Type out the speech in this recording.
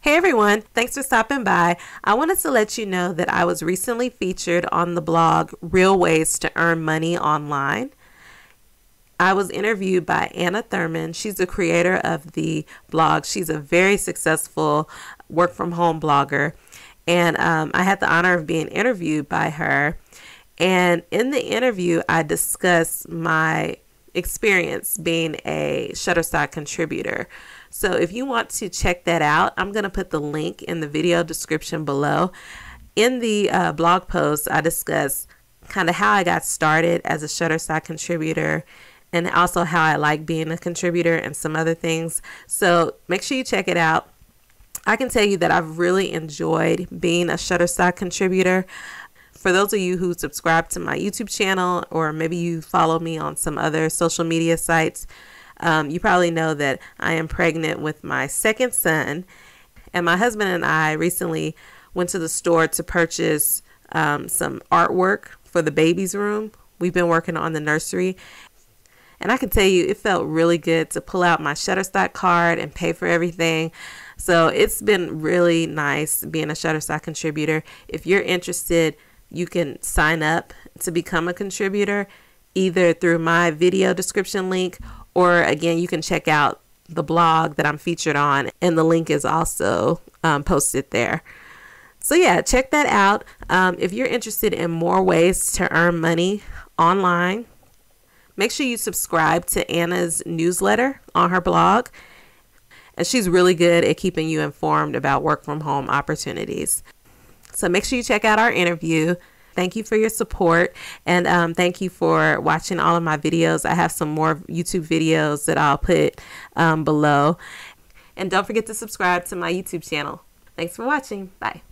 Hey everyone, thanks for stopping by. I wanted to let you know that I was recently featured on the blog Real Ways to Earn Money Online. I was interviewed by Anna Thurman. She's the creator of the blog. She's a very successful work from home blogger. And um, I had the honor of being interviewed by her. And in the interview, I discussed my experience being a Shutterstock contributor. So if you want to check that out, I'm going to put the link in the video description below. In the uh, blog post, I discuss kind of how I got started as a Shutterstock contributor and also how I like being a contributor and some other things. So make sure you check it out. I can tell you that I've really enjoyed being a Shutterstock contributor for those of you who subscribe to my YouTube channel or maybe you follow me on some other social media sites, um, you probably know that I am pregnant with my second son. And my husband and I recently went to the store to purchase um, some artwork for the baby's room. We've been working on the nursery. And I can tell you, it felt really good to pull out my Shutterstock card and pay for everything. So it's been really nice being a Shutterstock contributor. If you're interested, you can sign up to become a contributor either through my video description link or again, you can check out the blog that I'm featured on, and the link is also um, posted there. So, yeah, check that out. Um, if you're interested in more ways to earn money online, make sure you subscribe to Anna's newsletter on her blog. And she's really good at keeping you informed about work from home opportunities. So make sure you check out our interview. Thank you for your support and um, thank you for watching all of my videos. I have some more YouTube videos that I'll put um, below. And don't forget to subscribe to my YouTube channel. Thanks for watching. Bye.